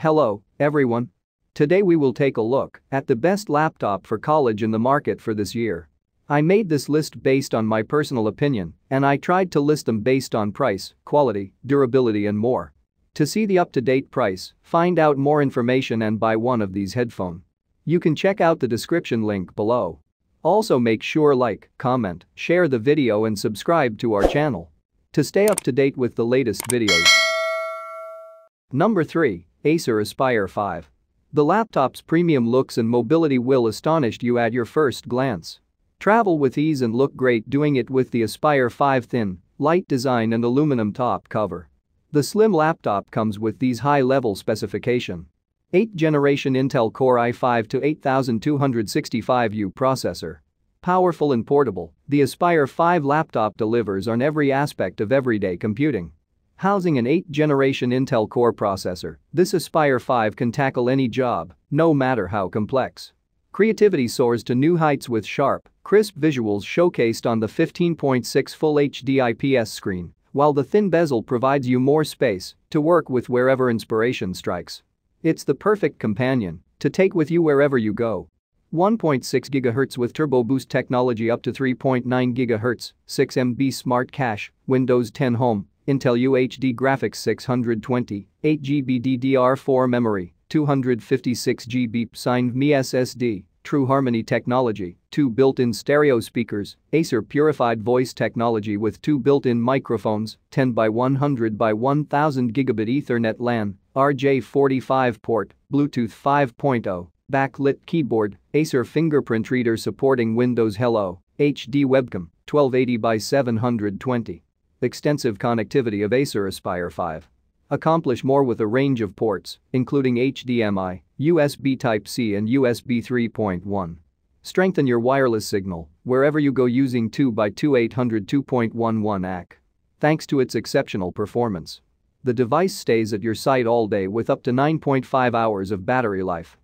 Hello, everyone. Today we will take a look at the best laptop for college in the market for this year. I made this list based on my personal opinion, and I tried to list them based on price, quality, durability and more. To see the up-to-date price, find out more information and buy one of these headphones. You can check out the description link below. Also make sure like, comment, share the video and subscribe to our channel to stay up to date with the latest videos. Number 3. Acer Aspire 5. The laptop's premium looks and mobility will astonish you at your first glance. Travel with ease and look great doing it with the Aspire 5 thin, light design and aluminum top cover. The slim laptop comes with these high-level specification. 8th generation Intel Core i5 to 8265U processor. Powerful and portable, the Aspire 5 laptop delivers on every aspect of everyday computing. Housing an 8th-generation Intel Core processor, this Aspire 5 can tackle any job, no matter how complex. Creativity soars to new heights with sharp, crisp visuals showcased on the 15.6 Full HD IPS screen, while the thin bezel provides you more space to work with wherever inspiration strikes. It's the perfect companion to take with you wherever you go. 1.6 GHz with Turbo Boost technology up to 3.9 GHz, 6 MB smart cache, Windows 10 Home, Intel UHD graphics 620, 8GB DDR4 memory, 256GB signed Mi SSD, True Harmony technology, two built-in stereo speakers, Acer purified voice technology with two built-in microphones, 10 by 100 by 1000 gigabit Ethernet LAN, RJ45 port, Bluetooth 5.0, backlit keyboard, Acer fingerprint reader supporting Windows Hello, HD webcam, 1280 by 720 extensive connectivity of Acer Aspire 5. Accomplish more with a range of ports, including HDMI, USB Type-C and USB 3.1. Strengthen your wireless signal wherever you go using 2x2800 2.11 AC. Thanks to its exceptional performance. The device stays at your side all day with up to 9.5 hours of battery life.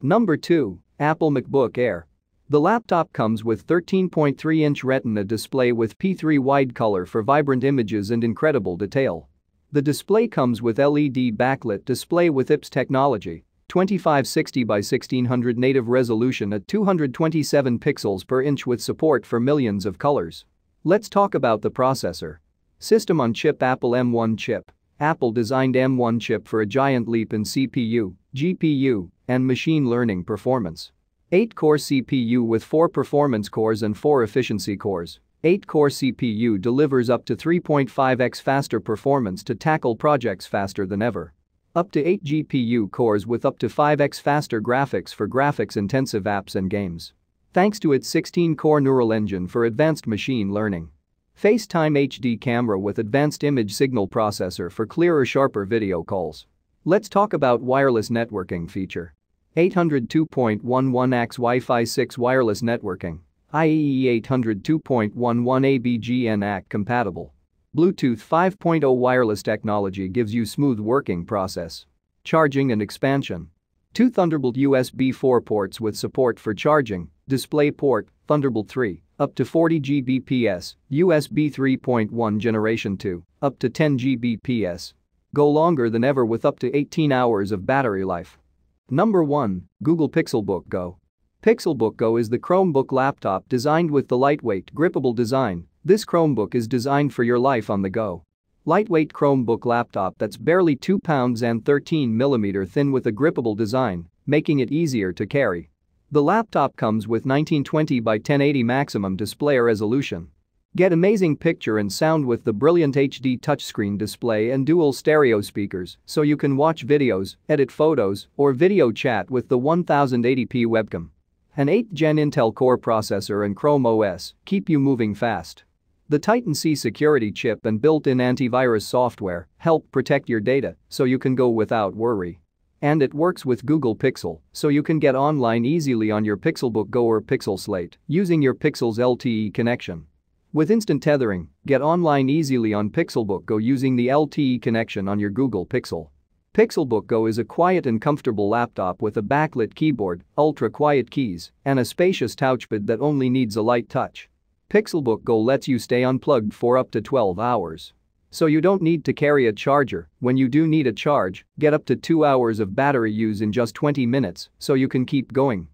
Number 2, Apple MacBook Air the laptop comes with 13.3-inch retina display with P3 wide color for vibrant images and incredible detail. The display comes with LED backlit display with IPS technology, 2560 by 1600 native resolution at 227 pixels per inch with support for millions of colors. Let's talk about the processor. System on chip Apple M1 chip. Apple designed M1 chip for a giant leap in CPU, GPU, and machine learning performance. 8-core CPU with 4 performance cores and 4 efficiency cores. 8-core CPU delivers up to 3.5x faster performance to tackle projects faster than ever. Up to 8 GPU cores with up to 5x faster graphics for graphics-intensive apps and games. Thanks to its 16-core neural engine for advanced machine learning. FaceTime HD camera with advanced image signal processor for clearer sharper video calls. Let's talk about wireless networking feature. 802.11x Wi-Fi 6 wireless networking, IEEE 802.11 abgnac compatible. Bluetooth 5.0 wireless technology gives you smooth working process. Charging and expansion. Two Thunderbolt USB 4 ports with support for charging, display port, Thunderbolt 3, up to 40 Gbps, USB 3.1 Generation 2, up to 10 Gbps. Go longer than ever with up to 18 hours of battery life. Number 1. Google Pixelbook Go. Pixelbook Go is the Chromebook laptop designed with the lightweight, grippable design. This Chromebook is designed for your life on the go. Lightweight Chromebook laptop that's barely 2 pounds and 13 millimeter thin with a grippable design, making it easier to carry. The laptop comes with 1920 by 1080 maximum display resolution Get amazing picture and sound with the brilliant HD touchscreen display and dual stereo speakers so you can watch videos, edit photos, or video chat with the 1080p webcam. An 8th gen Intel Core processor and Chrome OS keep you moving fast. The Titan C security chip and built-in antivirus software help protect your data so you can go without worry. And it works with Google Pixel, so you can get online easily on your Pixelbook Go or Pixel Slate using your Pixel's LTE connection. With instant tethering, get online easily on Pixelbook Go using the LTE connection on your Google Pixel. Pixelbook Go is a quiet and comfortable laptop with a backlit keyboard, ultra-quiet keys, and a spacious touchpad that only needs a light touch. Pixelbook Go lets you stay unplugged for up to 12 hours. So you don't need to carry a charger, when you do need a charge, get up to 2 hours of battery use in just 20 minutes so you can keep going.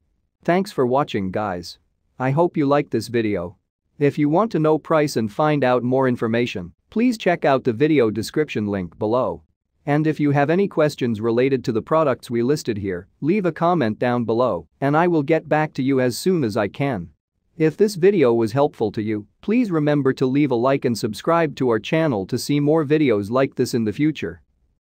Thanks for watching guys. I hope you liked this video. If you want to know price and find out more information, please check out the video description link below. And if you have any questions related to the products we listed here, leave a comment down below and I will get back to you as soon as I can. If this video was helpful to you, please remember to leave a like and subscribe to our channel to see more videos like this in the future.